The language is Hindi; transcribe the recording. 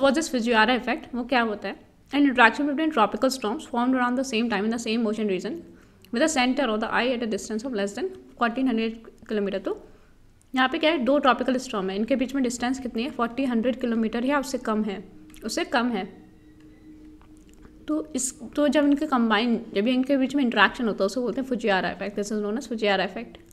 वॉज दिस फिजियारा इफेक्ट वो क्या होता है an interaction between tropical storms form around the same time in the same motion region with the centre of the eye at a distance of less than fourteen hundred kilometre तो यहाँ पे क्या है दो ट्रॉपिकल स्टॉम है इनके बीच में डिस्टेंस कितनी है फोर्टी हंड्रेड किलोमीटर या उससे कम है उससे कम है तो इस तो जब इनके कंबाइन जब इनके बीच में इंट्रैक्शन होता है उसको बोलते हैं Fujiwhara effect this is known as Fujiwhara effect